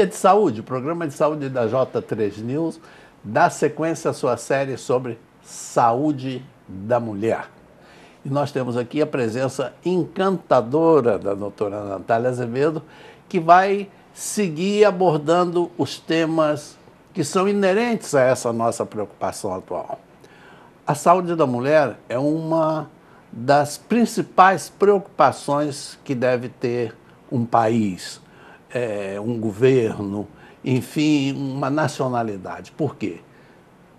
Dia de Saúde, o programa de saúde da J3 News, dá sequência à sua série sobre saúde da mulher. E nós temos aqui a presença encantadora da doutora Natália Azevedo, que vai seguir abordando os temas que são inerentes a essa nossa preocupação atual. A saúde da mulher é uma das principais preocupações que deve ter um país é, um governo, enfim, uma nacionalidade. Por quê?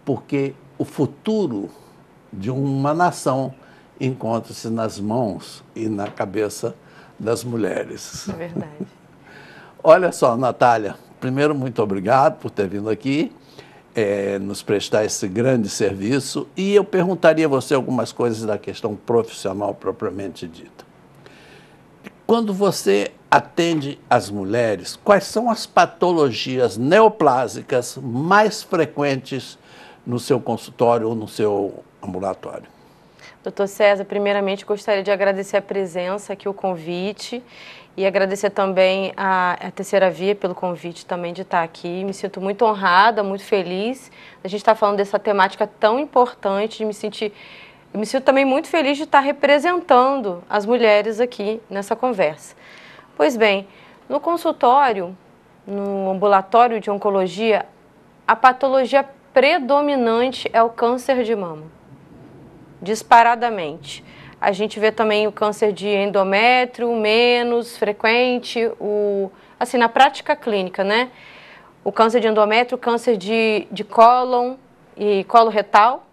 Porque o futuro de uma nação encontra-se nas mãos e na cabeça das mulheres. É verdade. Olha só, Natália, primeiro, muito obrigado por ter vindo aqui, é, nos prestar esse grande serviço. E eu perguntaria a você algumas coisas da questão profissional propriamente dita. Quando você atende as mulheres, quais são as patologias neoplásicas mais frequentes no seu consultório ou no seu ambulatório? Doutor César, primeiramente gostaria de agradecer a presença aqui, o convite e agradecer também a, a, Terceira Via pelo convite também de estar aqui. Me sinto muito honrada, muito feliz. A gente está falando dessa temática tão importante, me sentir eu me sinto também muito feliz de estar representando as mulheres aqui nessa conversa. Pois bem, no consultório, no ambulatório de oncologia, a patologia predominante é o câncer de mama, disparadamente. A gente vê também o câncer de endométrio, menos frequente, o, assim, na prática clínica, né? O câncer de endométrio, câncer de, de cólon e colo retal,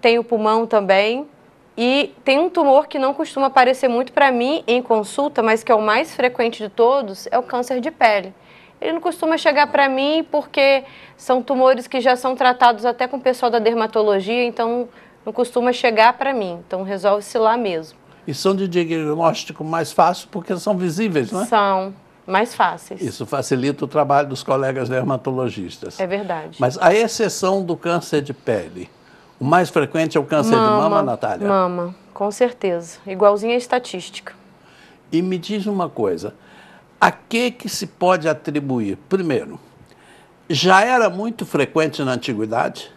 tem o pulmão também, e tem um tumor que não costuma aparecer muito para mim em consulta, mas que é o mais frequente de todos, é o câncer de pele. Ele não costuma chegar para mim porque são tumores que já são tratados até com o pessoal da dermatologia, então não costuma chegar para mim. Então resolve-se lá mesmo. E são de diagnóstico mais fácil porque são visíveis, não é? São mais fáceis. Isso facilita o trabalho dos colegas dermatologistas. É verdade. Mas a exceção do câncer de pele, o mais frequente é o câncer mama, de mama, Natália? Mama, com certeza. Igualzinho à estatística. E me diz uma coisa, a que que se pode atribuir? Primeiro, já era muito frequente na antiguidade?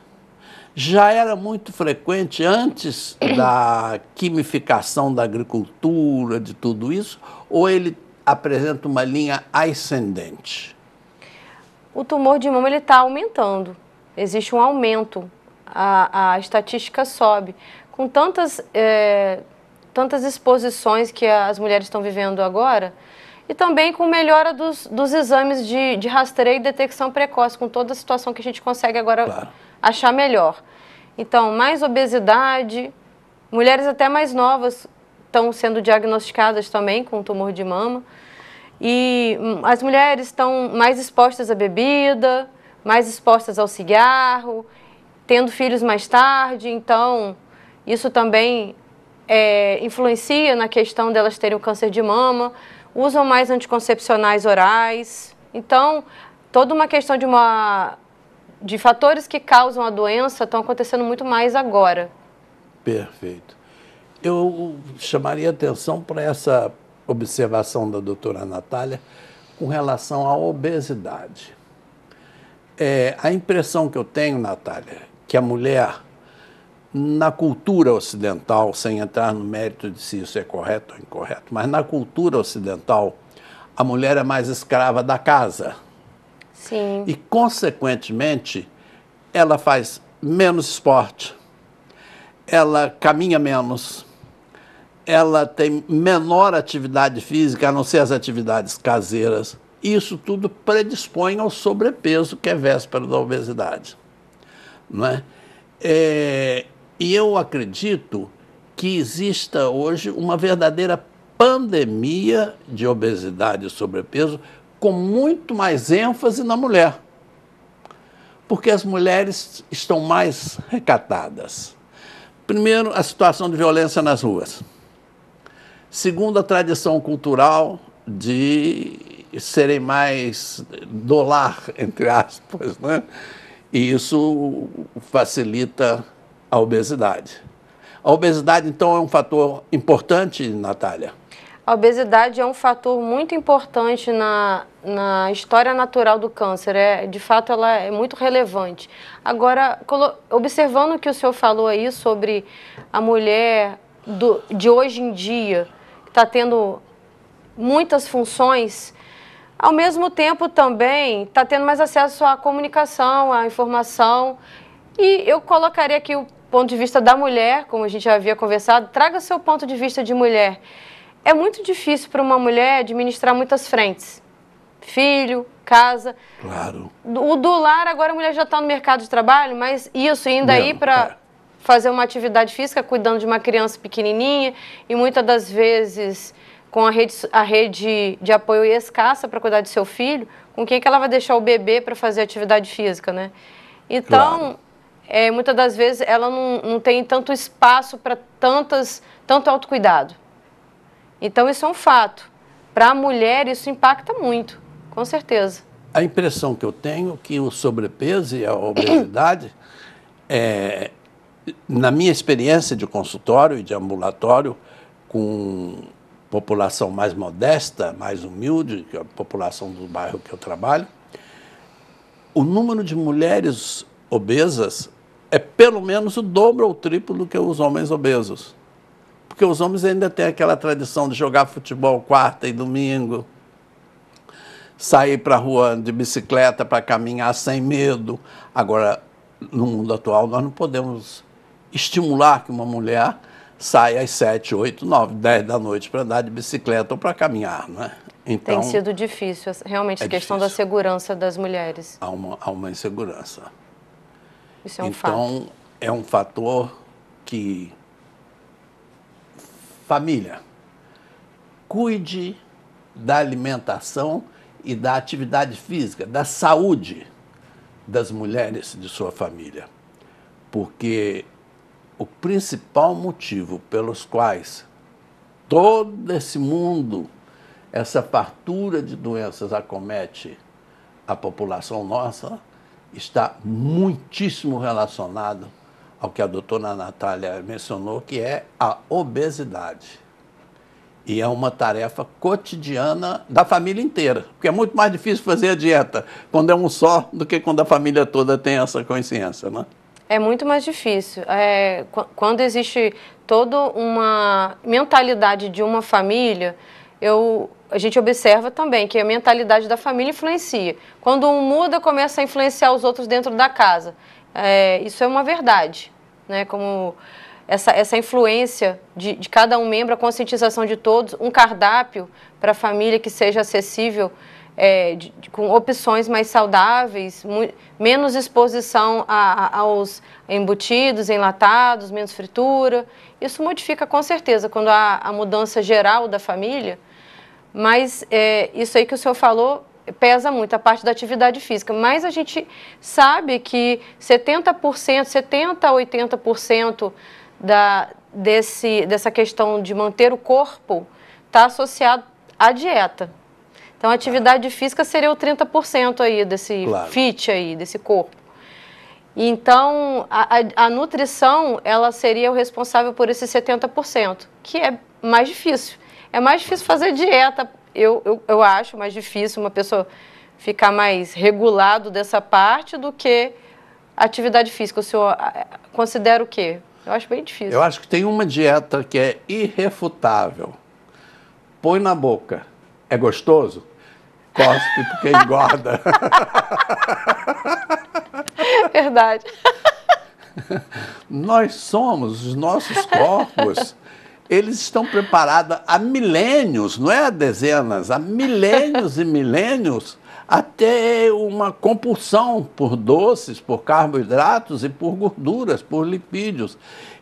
Já era muito frequente antes da quimificação da agricultura, de tudo isso? Ou ele apresenta uma linha ascendente? O tumor de mama está aumentando. Existe um aumento a, a estatística sobe. Com tantas, é, tantas exposições que as mulheres estão vivendo agora, e também com melhora dos, dos exames de, de rastreio e detecção precoce, com toda a situação que a gente consegue agora claro. achar melhor. Então, mais obesidade, mulheres até mais novas estão sendo diagnosticadas também com tumor de mama. E as mulheres estão mais expostas à bebida, mais expostas ao cigarro, tendo filhos mais tarde, então isso também é, influencia na questão delas terem o câncer de mama, usam mais anticoncepcionais orais. Então, toda uma questão de uma de fatores que causam a doença estão acontecendo muito mais agora. Perfeito. Eu chamaria atenção para essa observação da doutora Natália com relação à obesidade. É, a impressão que eu tenho, Natália, que a mulher, na cultura ocidental, sem entrar no mérito de se isso é correto ou incorreto, mas na cultura ocidental, a mulher é mais escrava da casa. Sim. E, consequentemente, ela faz menos esporte, ela caminha menos, ela tem menor atividade física, a não ser as atividades caseiras. Isso tudo predispõe ao sobrepeso, que é véspera da obesidade. Não é? é e eu acredito que exista hoje uma verdadeira pandemia de obesidade e sobrepeso com muito mais ênfase na mulher. Porque as mulheres estão mais recatadas. Primeiro, a situação de violência nas ruas. Segundo, a tradição cultural de serem mais dolar, entre aspas, né? E isso facilita a obesidade. A obesidade, então, é um fator importante, Natália? A obesidade é um fator muito importante na, na história natural do câncer. É, de fato, ela é muito relevante. Agora, observando o que o senhor falou aí sobre a mulher do, de hoje em dia, que está tendo muitas funções, ao mesmo tempo, também está tendo mais acesso à comunicação, à informação. E eu colocaria aqui o ponto de vista da mulher, como a gente já havia conversado. Traga seu ponto de vista de mulher. É muito difícil para uma mulher administrar muitas frentes: filho, casa. Claro. O do lar, agora a mulher já está no mercado de trabalho, mas isso ainda aí para. É fazer uma atividade física cuidando de uma criança pequenininha e muitas das vezes com a rede, a rede de apoio escassa para cuidar de seu filho, com quem que ela vai deixar o bebê para fazer atividade física, né? Então, claro. é, muitas das vezes ela não, não tem tanto espaço para tantas tanto autocuidado. Então, isso é um fato. Para a mulher, isso impacta muito, com certeza. A impressão que eu tenho é que o sobrepeso e a obesidade, é, na minha experiência de consultório e de ambulatório, com população mais modesta, mais humilde, que é a população do bairro que eu trabalho, o número de mulheres obesas é pelo menos o dobro ou o triplo do que os homens obesos. Porque os homens ainda têm aquela tradição de jogar futebol quarta e domingo, sair para a rua de bicicleta para caminhar sem medo. Agora, no mundo atual, nós não podemos estimular que uma mulher sai às 7, 8, 9, 10 da noite para andar de bicicleta ou para caminhar, né? Então, Tem sido difícil, realmente, é a questão difícil. da segurança das mulheres. Há uma, há uma insegurança. Isso é um então, fato. Então, é um fator que. Família, cuide da alimentação e da atividade física, da saúde das mulheres de sua família. Porque o principal motivo pelos quais todo esse mundo, essa fartura de doenças acomete a população nossa, está muitíssimo relacionado ao que a doutora Natália mencionou, que é a obesidade. E é uma tarefa cotidiana da família inteira, porque é muito mais difícil fazer a dieta quando é um só do que quando a família toda tem essa consciência, né? É muito mais difícil. É, quando existe toda uma mentalidade de uma família, eu, a gente observa também que a mentalidade da família influencia. Quando um muda, começa a influenciar os outros dentro da casa. É, isso é uma verdade. Né? Como essa, essa influência de, de cada um membro, a conscientização de todos, um cardápio para a família que seja acessível é, de, de, com opções mais saudáveis, mu, menos exposição a, a, aos embutidos, enlatados, menos fritura. Isso modifica com certeza quando há a mudança geral da família, mas é, isso aí que o senhor falou pesa muito, a parte da atividade física. Mas a gente sabe que 70%, 70% a 80% da, desse, dessa questão de manter o corpo está associado à dieta. Então, a atividade física seria o 30% aí desse claro. fit aí, desse corpo. Então, a, a, a, nutrição, ela seria o responsável por esse 70%, que é mais difícil. É mais difícil fazer dieta, eu, eu, eu acho mais difícil uma pessoa ficar mais regulado dessa parte do que atividade física. O senhor considera o quê? Eu acho bem difícil. Eu acho que tem uma dieta que é irrefutável. Põe na boca é gostoso? Cospe porque engorda. Verdade. Nós somos, os nossos corpos, eles estão preparados há milênios, não é há dezenas, há milênios e milênios, até uma compulsão por doces, por carboidratos e por gorduras, por lipídios.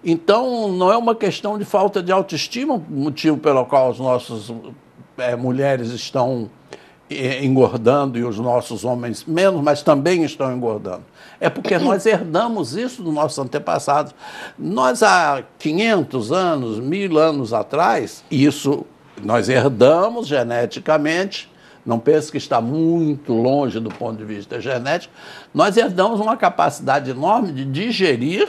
Então, não é uma questão de falta de autoestima, motivo pelo qual os nossos é, mulheres estão engordando e os nossos homens menos, mas também estão engordando. É porque nós herdamos isso dos nossos antepassados. Nós, há 500 anos, mil anos atrás, isso nós herdamos geneticamente. Não pense que está muito longe do ponto de vista genético. Nós herdamos uma capacidade enorme de digerir,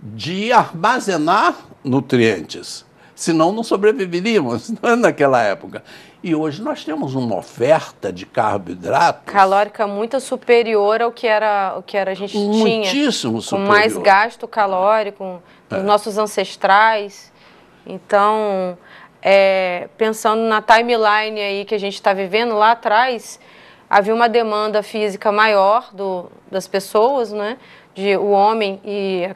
de armazenar nutrientes senão não sobreviveríamos né, naquela época. E hoje nós temos uma oferta de carboidratos calórica muito superior ao que era o que era a gente muitíssimo tinha. Muitíssimo superior. Com mais gasto calórico, é. nossos ancestrais. Então, é, pensando na timeline aí que a gente está vivendo lá atrás, havia uma demanda física maior do, das pessoas, né? De o homem e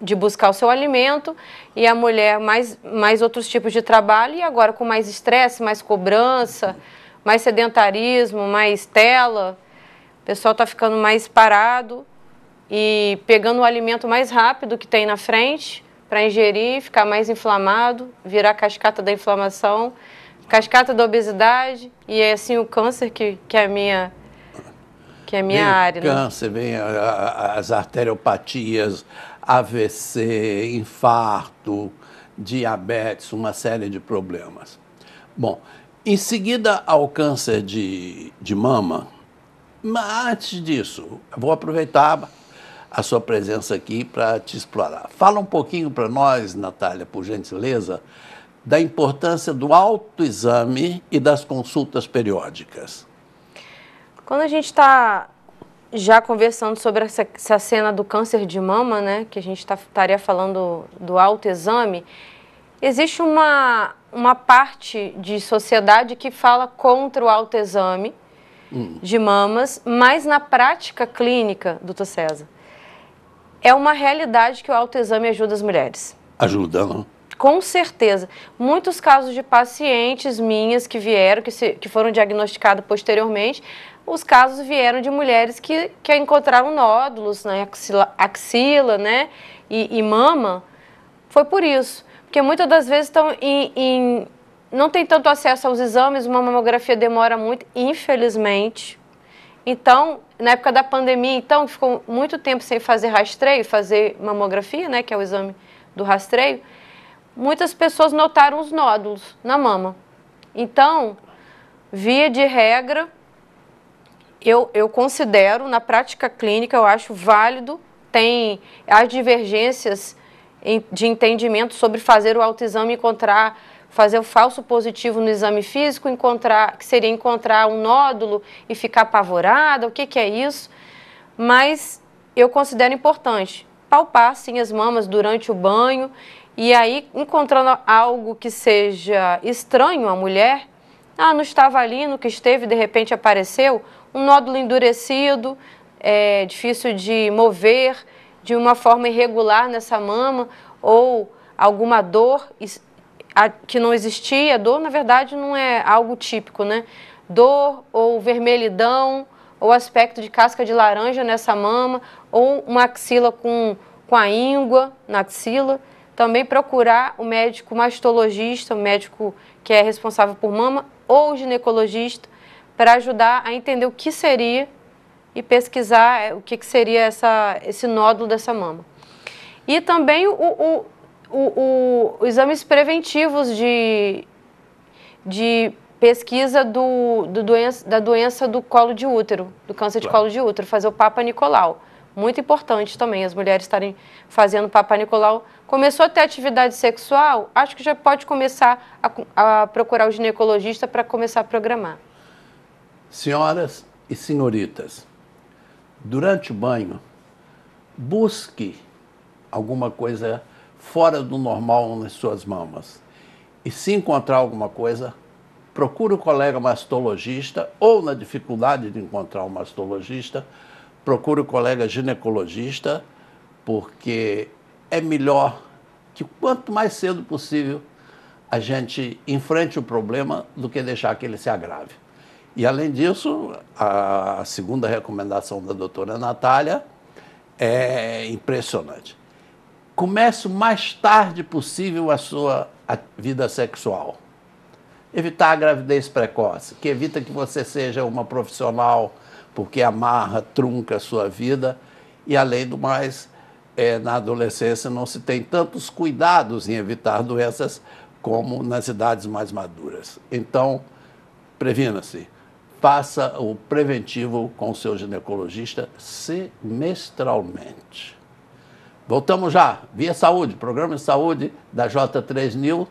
de buscar o seu alimento e a mulher mais, mais outros tipos de trabalho e agora com mais estresse, mais cobrança, mais sedentarismo, mais tela, o pessoal está ficando mais parado e pegando o alimento mais rápido que tem na frente para ingerir, ficar mais inflamado, virar cascata da inflamação, cascata da obesidade e é assim o câncer que, que é a minha que é a minha vem área. O né? câncer, né? vem as arteriopatias, AVC, infarto, diabetes, uma série de problemas. Bom, em seguida ao câncer de, de mama, mas antes disso, vou aproveitar a sua presença aqui para te explorar. Fala um pouquinho para nós, Natália, por gentileza, da importância do autoexame e das consultas periódicas. Quando a gente está já conversando sobre essa, essa, cena do câncer de mama, né, que a gente tá, estaria falando do autoexame, existe uma, uma parte de sociedade que fala contra o autoexame hum. de mamas, mas na prática clínica, doutor César, é uma realidade que o autoexame ajuda as mulheres. Ajuda, não? Né? Com certeza. Muitos casos de pacientes minhas que vieram, que, se, que foram diagnosticadas posteriormente, os casos vieram de mulheres que, que encontraram nódulos na né, axila, axila né, e, e, mama. Foi por isso. Porque muitas das vezes estão em, em, não tem tanto acesso aos exames, uma mamografia demora muito, infelizmente. Então, na época da pandemia, então, ficou muito tempo sem fazer rastreio, fazer mamografia, né, que é o exame do rastreio, muitas pessoas notaram os nódulos na mama. Então, via de regra, eu, eu considero, na prática clínica, eu acho válido, tem as divergências de entendimento sobre fazer o autoexame encontrar fazer o falso positivo no exame físico, encontrar que seria encontrar um nódulo e ficar apavorada, o que, que é isso? Mas eu considero importante palpar sim as mamas durante o banho e aí encontrando algo que seja estranho à mulher, ah, não estava ali, no que esteve, de repente apareceu, um nódulo endurecido, é, difícil de mover, de uma forma irregular nessa mama, ou alguma dor que não existia. Dor, na verdade, não é algo típico, né? Dor ou vermelhidão, ou aspecto de casca de laranja nessa mama, ou uma axila com, com a íngua na axila. Também procurar o médico mastologista, o médico que é responsável por mama, ou ginecologista, para ajudar a entender o que seria e pesquisar é, o que, que seria essa, esse nódulo dessa mama. E também o, o, o, o exames preventivos de, de pesquisa do, do doença, da doença do colo de útero, do câncer de claro. colo de útero, fazer o Papa Nicolau. Muito importante também as mulheres estarem fazendo Papa Nicolau. Começou a ter atividade sexual, acho que já pode começar a, a procurar o ginecologista para começar a programar. Senhoras e senhoritas, durante o banho, busque alguma coisa fora do normal nas suas mamas. E se encontrar alguma coisa, procure o um colega mastologista ou, na dificuldade de encontrar um mastologista, procure o um colega ginecologista, porque é melhor que quanto mais cedo possível a gente enfrente o problema do que deixar que ele se agrave. E, além disso, a segunda recomendação da doutora Natália é impressionante. Comece o mais tarde possível a sua vida sexual. Evitar a gravidez precoce, que evita que você seja uma profissional porque amarra, trunca a sua vida. E, além do mais, é, na adolescência não se tem tantos cuidados em evitar doenças como nas idades mais maduras. Então, previna-se faça o preventivo com o seu ginecologista semestralmente. Voltamos já, Via Saúde, programa de saúde da J3 News.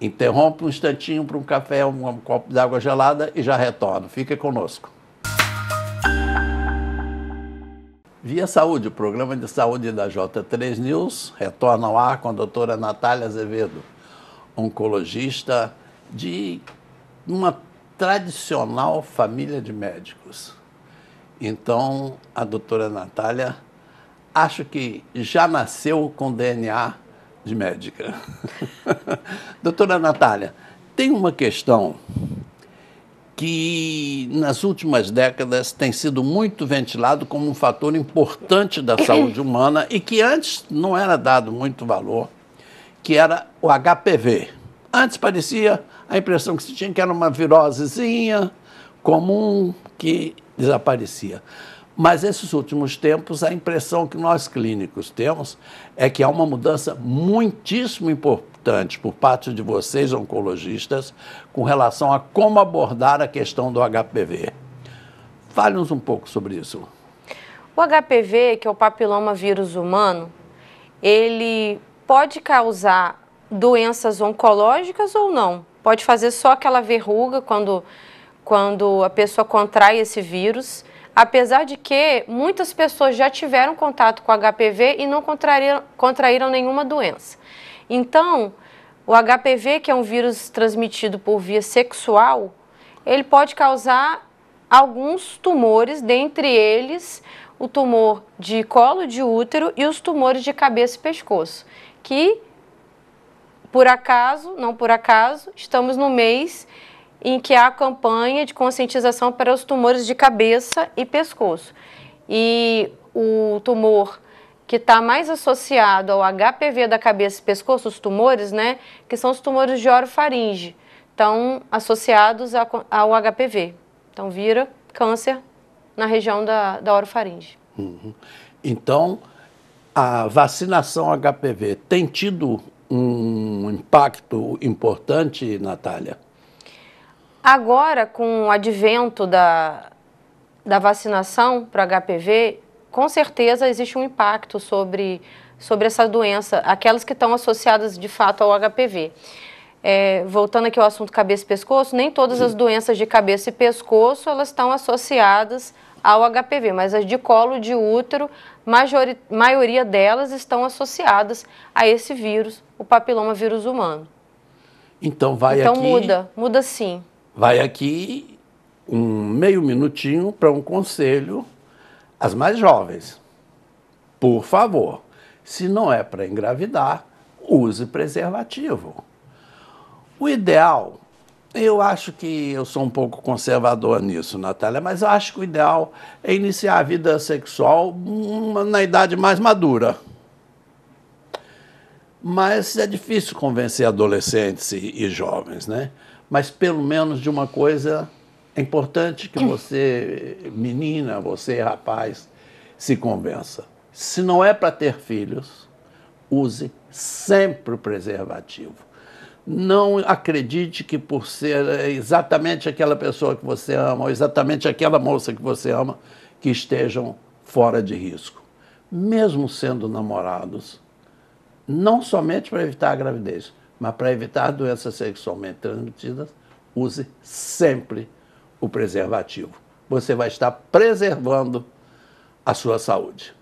Interrompe um instantinho para um café, um, copo de água gelada e já retorno. Fica conosco. Via Saúde, programa de saúde da J3 News, retorna ao ar com a doutora Natália Azevedo, oncologista de uma tradicional família de médicos. Então, a doutora Natália, acho que já nasceu com DNA de médica. doutora Natália, tem uma questão que nas últimas décadas tem sido muito ventilado como um fator importante da saúde humana e que antes não era dado muito valor, que era o HPV. Antes parecia a impressão que se tinha que era uma virosezinha comum que desaparecia. Mas esses últimos tempos, a impressão que nós clínicos temos é que há uma mudança muitíssimo importante por parte de vocês, oncologistas, com relação a como abordar a questão do HPV. Fale-nos um pouco sobre isso. O HPV, que é o papiloma vírus humano, ele pode causar doenças oncológicas ou não. Pode fazer só aquela verruga quando, quando a pessoa contrai esse vírus. Apesar de que muitas pessoas já tiveram contato com HPV e não contraíram, contraíram nenhuma doença. Então, o HPV, que é um vírus transmitido por via sexual, ele pode causar alguns tumores, dentre eles o tumor de colo de útero e os tumores de cabeça e pescoço, que por acaso, não por acaso, estamos no mês em que há a campanha de conscientização para os tumores de cabeça e pescoço. E o tumor que está mais associado ao HPV da cabeça e pescoço, os tumores, né, que são os tumores de orofaringe, estão associados ao HPV. Então vira câncer na região da, da orofaringe. Uhum. Então, a vacinação HPV tem tido um impacto importante, Natália? Agora, com o advento da, da vacinação para HPV, com certeza existe um impacto sobre, sobre essa doença, aquelas que estão associadas de fato ao HPV. É, voltando aqui ao assunto cabeça e pescoço, nem todas Sim. as doenças de cabeça e pescoço elas estão associadas ao HPV, mas as de colo de útero, majori, maioria delas estão associadas a esse vírus, o papiloma vírus humano. Então vai então, aqui. Então muda, muda sim. Vai aqui um meio minutinho para um conselho às mais jovens. Por favor, se não é para engravidar, use preservativo. O ideal eu acho que eu sou um pouco conservador nisso, Natália, mas eu acho que o ideal é iniciar a vida sexual hum, na idade mais madura. Mas é difícil convencer adolescentes e, e jovens, né? Mas pelo menos de uma coisa é importante que você, menina, você, rapaz, se convença. Se não é para ter filhos, use sempre o preservativo não acredite que por ser exatamente aquela pessoa que você ama, ou exatamente aquela moça que você ama, que estejam fora de risco. Mesmo sendo namorados, não somente para evitar a gravidez, mas para evitar doenças sexualmente transmitidas, use sempre o preservativo. Você vai estar preservando a sua saúde.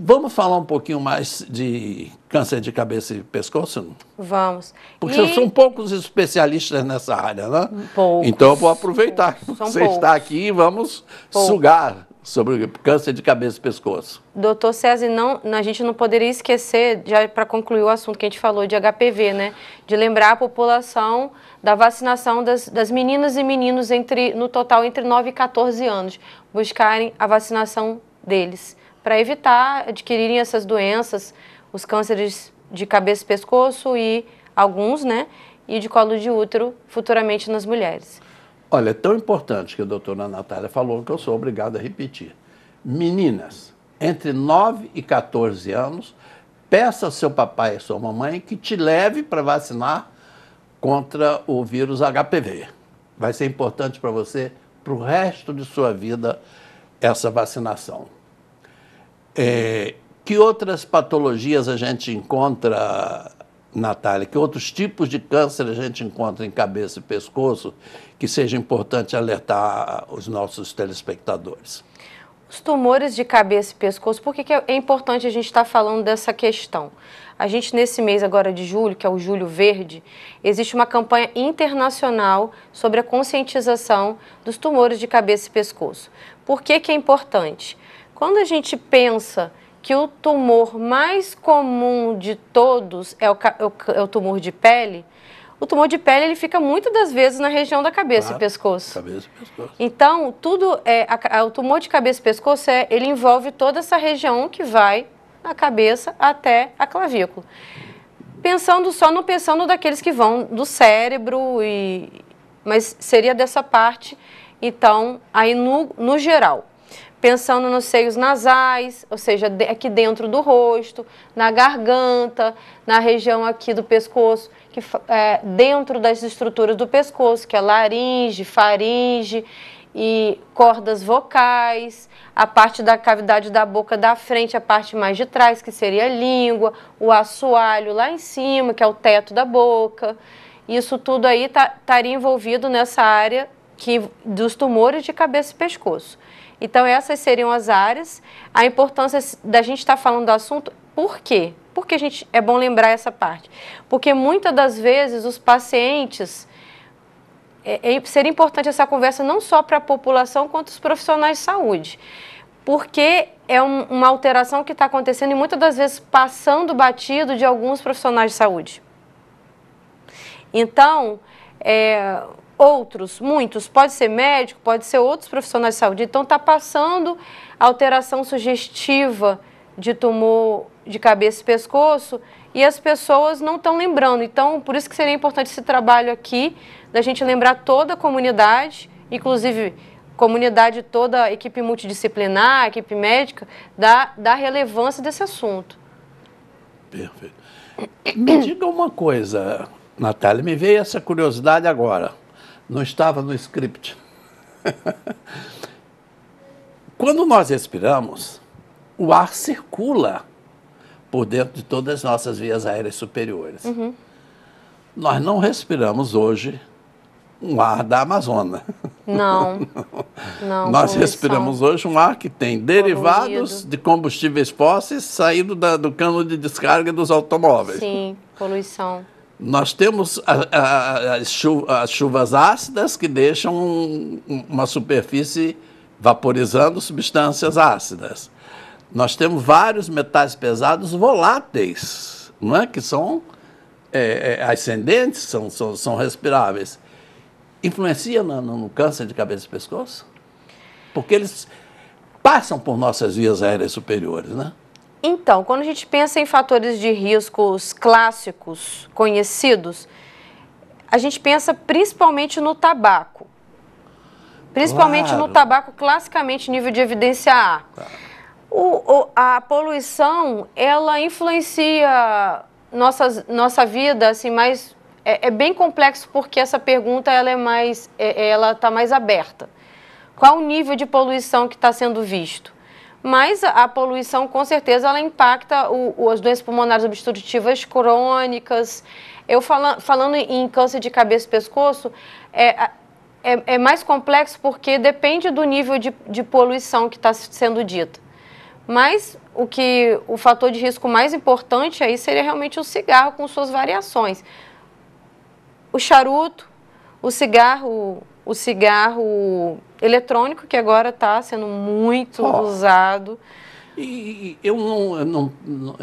Vamos falar um pouquinho mais de câncer de cabeça e pescoço? Vamos. Porque e... são poucos especialistas nessa área, né? Poucos. Então eu vou aproveitar que você poucos. está aqui e vamos poucos. sugar sobre câncer de cabeça e pescoço. Doutor César, não, a gente não poderia esquecer, já para concluir o assunto que a gente falou de HPV, né? De lembrar a população da vacinação das, das meninas e meninos entre, no total entre 9 e 14 anos, buscarem a vacinação deles para evitar adquirirem essas doenças, os cânceres de cabeça e pescoço e alguns, né? E de colo de útero futuramente nas mulheres. Olha, é tão importante que a doutora Natália falou que eu sou obrigado a repetir. Meninas, entre 9 e 14 anos, peça ao seu papai e sua mamãe que te leve para vacinar contra o vírus HPV. Vai ser importante para você para o resto de sua vida essa vacinação. É, que outras patologias a gente encontra, Natália? Que outros tipos de câncer a gente encontra em cabeça e pescoço que seja importante alertar os nossos telespectadores? Os tumores de cabeça e pescoço, por que, que é, é importante a gente estar tá falando dessa questão? A gente, nesse mês agora de julho, que é o Julho Verde, existe uma campanha internacional sobre a conscientização dos tumores de cabeça e pescoço. Por que, que é importante? Quando a gente pensa que o tumor mais comum de todos é o, é, é o tumor de pele, o tumor de pele ele fica muitas das vezes na região da cabeça claro, e pescoço. Cabeça e pescoço. Então, tudo é a, a, o tumor de cabeça e pescoço é, ele envolve toda essa região que vai a cabeça até a clavícula. Pensando só no pensando daqueles que vão do cérebro e mas seria dessa parte, então aí no, no geral pensando nos seios nasais, ou seja, aqui dentro do rosto, na garganta, na região aqui do pescoço, que é, dentro das estruturas do pescoço, que é laringe, faringe e cordas vocais, a parte da cavidade da boca da frente, a parte mais de trás, que seria a língua, o assoalho lá em cima, que é o teto da boca. Isso tudo aí tá, estaria tá, envolvido nessa área que, dos tumores de cabeça e pescoço. Então, essas seriam as áreas. A importância da gente estar tá falando do assunto, por quê? Porque a gente, é bom lembrar essa parte. Porque muitas das vezes os pacientes. É, é, seria importante essa conversa não só para a população, quanto os profissionais de saúde. Porque é um, uma alteração que está acontecendo e muitas das vezes passando batido de alguns profissionais de saúde. Então, é, outros, muitos, pode ser médico, pode ser outros profissionais de saúde. Então, está passando alteração sugestiva de tumor de cabeça e pescoço e as pessoas não estão lembrando. Então, por isso que seria importante esse trabalho aqui, da gente lembrar toda a comunidade, inclusive comunidade toda, equipe multidisciplinar, equipe médica, da, da relevância desse assunto. Perfeito. Me diga uma coisa, Natália, me veio essa curiosidade agora. Não estava no script. Quando nós respiramos, o ar circula por dentro de todas as nossas vias aéreas superiores. Uhum. Nós não respiramos hoje um ar da Amazônia. Não. não Nós respiramos hoje um ar que tem derivados de combustíveis fósseis saindo da, do cano de descarga dos automóveis. Sim, poluição. Nós temos a, a, as, chuvas, as chuvas ácidas que deixam um, uma superfície vaporizando substâncias ácidas. Nós temos vários metais pesados voláteis, não é? que são é, é ascendentes, são, são, são, respiráveis. Influencia no, no câncer de cabeça e pescoço? Porque eles passam por nossas vias aéreas superiores, né? Então, quando a gente pensa em fatores de riscos clássicos, conhecidos, a gente pensa principalmente no tabaco. Principalmente claro. no tabaco, classicamente, nível de evidência A. Claro. Tá. O, o, a poluição, ela influencia nossas, nossa vida, assim, mas É, é bem complexo porque essa pergunta, ela é mais... É, ela está mais aberta. Qual o nível de poluição que está sendo visto? mas a poluição, com certeza, ela impacta o, o, as doenças pulmonares obstrutivas crônicas. Eu fala, falando em câncer de cabeça e pescoço, é, é, é mais complexo porque depende do nível de, de poluição que está sendo dita. Mas o que o fator de risco mais importante aí seria realmente o cigarro com suas variações. O charuto, o cigarro, o cigarro eletrônico que agora está sendo muito oh. usado. E, e eu não, eu não, não,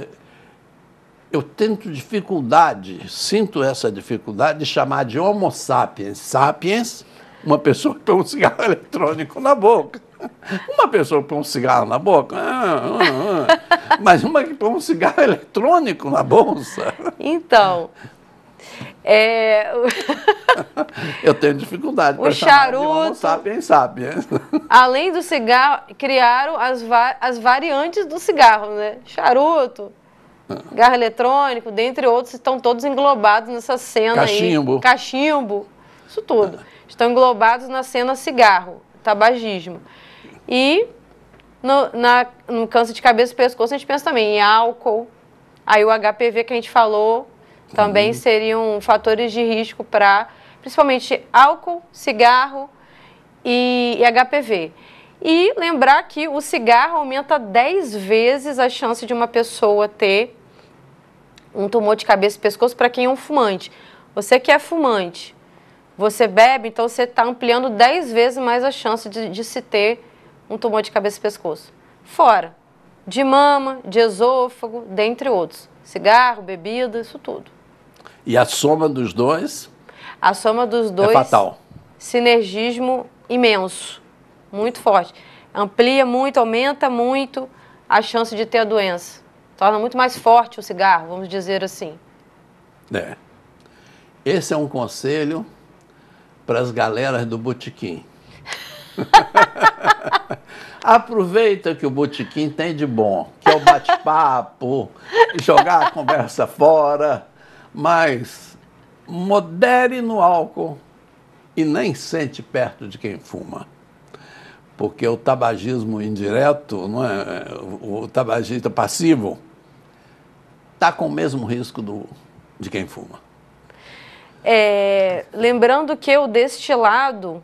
eu tento dificuldade, sinto essa dificuldade de chamar de Homo sapiens, sapiens, uma pessoa que põe um cigarro eletrônico na boca. Uma pessoa que põe um cigarro na boca, ah, ah, ah. mas uma que põe um cigarro eletrônico na bolsa. Então, é... eu tenho dificuldade para charuto. Não sabe, quem sabe. além do cigarro, criaram as, va as variantes do cigarro, né? Charuto, ah. cigarro eletrônico, dentre outros, estão todos englobados nessa cena Cachimbo. aí. Cachimbo. Isso tudo. Estão englobados na cena cigarro, tabagismo. E no, na, no câncer de cabeça e pescoço a gente pensa também em álcool, aí o HPV que a gente falou, também uhum. seriam fatores de risco para, principalmente, álcool, cigarro e, e HPV. E lembrar que o cigarro aumenta 10 vezes a chance de uma pessoa ter um tumor de cabeça e pescoço para quem é um fumante. Você que é fumante, você bebe, então você está ampliando 10 vezes mais a chance de, de, se ter um tumor de cabeça e pescoço. Fora de mama, de esôfago, dentre outros. Cigarro, bebida, isso tudo. E a soma dos dois? A soma dos é dois. É fatal. Sinergismo imenso, muito forte. Amplia muito, aumenta muito a chance de ter a doença. Torna muito mais forte o cigarro, vamos dizer assim. É. Esse é um conselho para as galeras do botequim. Aproveita que o botequim tem de bom, que é o bate-papo, jogar a conversa fora mas modere no álcool e nem sente perto de quem fuma. Porque o tabagismo indireto, não é, o tabagista passivo, está com o mesmo risco do, de quem fuma. É, lembrando que o destilado,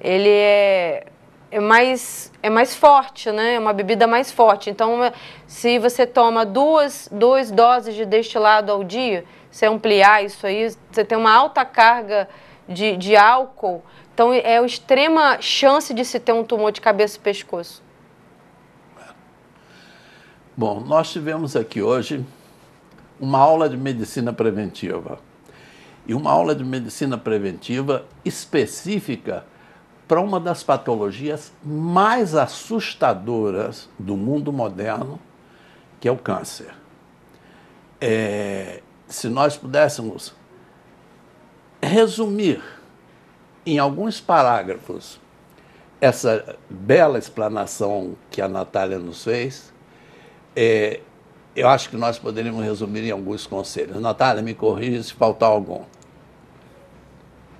ele é, é, mais, é mais forte, né? É uma bebida mais forte. Então, se você toma duas, duas doses de destilado ao dia, você ampliar isso aí, você tem uma alta carga de, de álcool. Então, é uma extrema chance de se ter um tumor de cabeça e pescoço. É. Bom, nós tivemos aqui hoje uma aula de medicina preventiva. E uma aula de medicina preventiva específica para uma das patologias mais assustadoras do mundo moderno, que é o câncer. É, se nós pudéssemos resumir em alguns parágrafos essa bela explanação que a Natália nos fez, é, eu acho que nós poderíamos resumir em alguns conselhos. Natália, me corrija se faltar algum.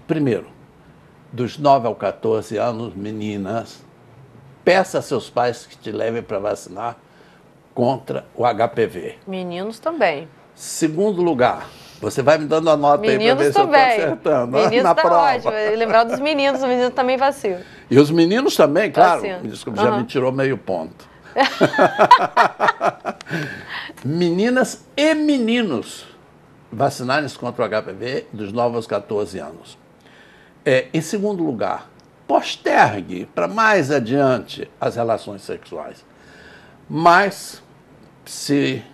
Primeiro, dos 9 ao 14 anos, meninas, peça a seus pais que te levem para vacinar contra o HPV. Meninos também. Segundo lugar, você vai me dando a nota meninos aí para ver se eu estou acertando. Meninos na tá prova. ótimo. Lembrar dos meninos, os meninos também vacilam. E os meninos também, tá claro. Vacilo. Desculpa, uhum. já me tirou meio ponto. Meninas e meninos vacinarem-se contra o HPV dos novos 14 anos. É, em segundo lugar, postergue para mais adiante as relações sexuais. Mas se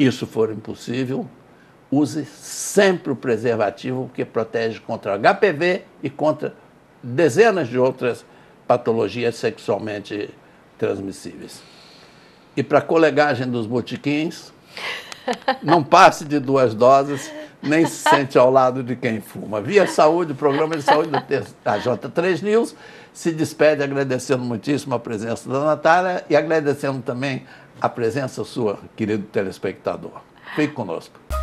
isso for impossível, use sempre o preservativo, porque protege contra HPV e contra dezenas de outras patologias sexualmente transmissíveis. E para a colegagem dos botiquins, não passe de duas doses, nem se sente ao lado de quem fuma. Via Saúde, programa de saúde da J3 News, se despede agradecendo muitíssimo a presença da Natália e agradecendo também a presença sua, querido telespectador. Fique conosco.